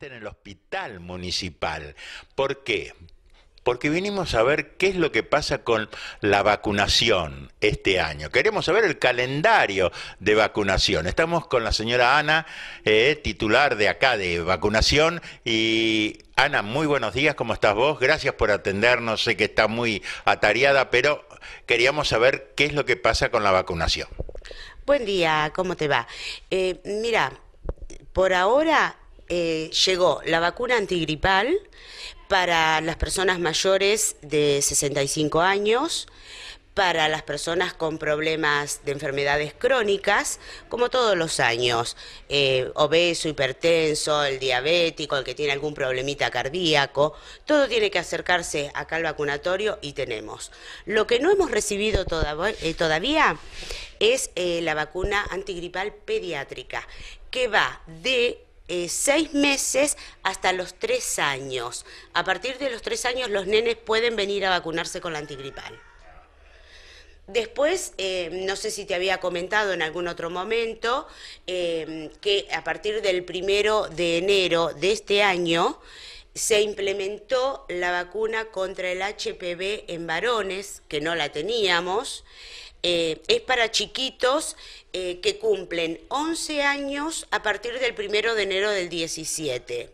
en el hospital municipal. ¿Por qué? Porque vinimos a ver qué es lo que pasa con la vacunación este año. Queremos saber el calendario de vacunación. Estamos con la señora Ana, eh, titular de acá de vacunación. Y Ana, muy buenos días, ¿cómo estás vos? Gracias por atendernos. Sé que está muy atareada, pero queríamos saber qué es lo que pasa con la vacunación. Buen día, ¿cómo te va? Eh, mira, por ahora eh, llegó la vacuna antigripal para las personas mayores de 65 años, para las personas con problemas de enfermedades crónicas, como todos los años, eh, obeso, hipertenso, el diabético, el que tiene algún problemita cardíaco, todo tiene que acercarse acá al vacunatorio y tenemos. Lo que no hemos recibido eh, todavía es la vacuna antigripal pediátrica, que va de eh, seis meses hasta los tres años. A partir de los tres años los nenes pueden venir a vacunarse con la antigripal. Después, eh, no sé si te había comentado en algún otro momento, eh, que a partir del primero de enero de este año se implementó la vacuna contra el HPV en varones, que no la teníamos. Eh, es para chiquitos eh, que cumplen 11 años a partir del primero de enero del 17.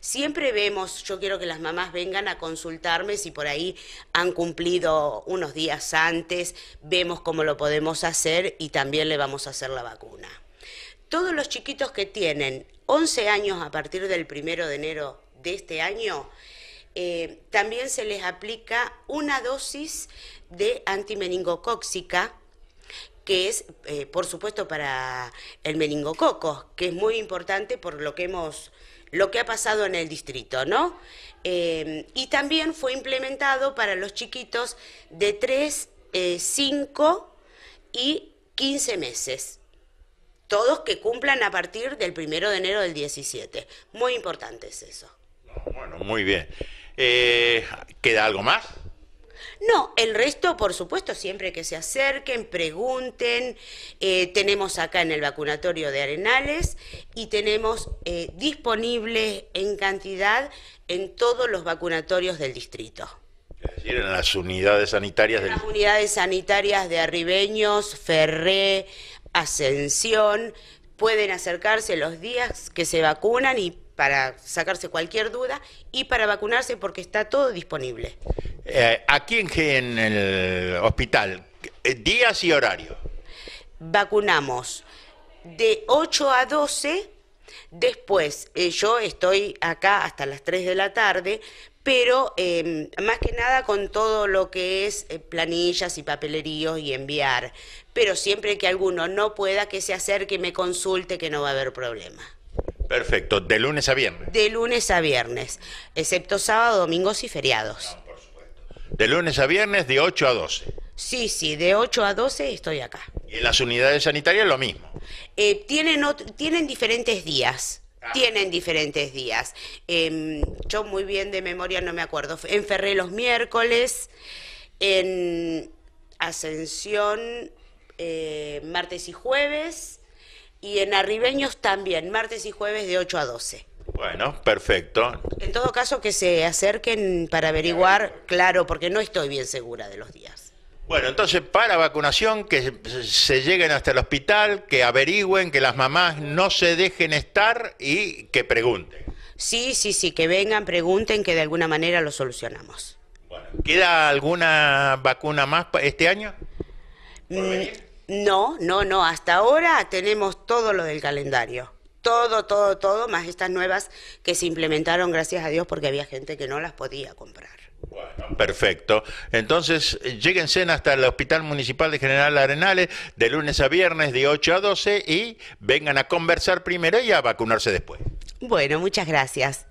Siempre vemos, yo quiero que las mamás vengan a consultarme si por ahí han cumplido unos días antes, vemos cómo lo podemos hacer y también le vamos a hacer la vacuna. Todos los chiquitos que tienen 11 años a partir del primero de enero de este año, eh, también se les aplica una dosis de antimeningocóxica, que es, eh, por supuesto, para el meningococo, que es muy importante por lo que hemos lo que ha pasado en el distrito, ¿no? Eh, y también fue implementado para los chiquitos de 3, 5 y 15 meses todos que cumplan a partir del primero de enero del 17. Muy importante es eso. Bueno, muy bien. Eh, ¿Queda algo más? No, el resto, por supuesto, siempre que se acerquen, pregunten. Eh, tenemos acá en el vacunatorio de Arenales y tenemos eh, disponibles en cantidad en todos los vacunatorios del distrito. Es decir, en las unidades sanitarias de... Las unidades sanitarias de Arribeños, Ferré, Ascensión, pueden acercarse los días que se vacunan y para sacarse cualquier duda y para vacunarse porque está todo disponible. ¿A eh, aquí en, en, el hospital, eh, días y horario. Vacunamos de 8 a 12, después eh, yo estoy acá hasta las 3 de la tarde, pero em, más que nada con todo lo que es planillas y papeleríos y enviar. Pero siempre que alguno no pueda, que se acerque, me consulte, que no va a haber problema. Perfecto, de lunes a viernes. De lunes a viernes, excepto sábado, domingos y feriados. por supuesto. De lunes a viernes, de 8 a 12. Sí, sí, de 8 a 12 estoy acá. ¿Y las unidades sanitarias lo mismo? Eh, tienen, tienen diferentes días. Ah. Tienen diferentes días. Em, yo muy bien de memoria no me acuerdo. enferré los miércoles, en Ascensión eh, martes y jueves, y en Arribeños también, martes y jueves de 8 a 12. Bueno, perfecto. En todo caso, que se acerquen para averiguar, claro, porque no estoy bien segura de los días. Bueno, entonces para vacunación, que se lleguen hasta el hospital, que averigüen, que las mamás no se dejen estar y que pregunten. Sí, sí, sí, que vengan, pregunten, que de alguna manera lo solucionamos. Bueno, ¿Queda alguna vacuna más este año? No, no, no. Hasta ahora tenemos todo lo del calendario. Todo, todo, todo, más estas nuevas que se implementaron, gracias a Dios, porque había gente que no las podía comprar. Bueno, perfecto. Entonces, lléguense hasta el Hospital Municipal de General Arenales de lunes a viernes de 8 a 12 y vengan a conversar primero y a vacunarse después. Bueno, muchas gracias.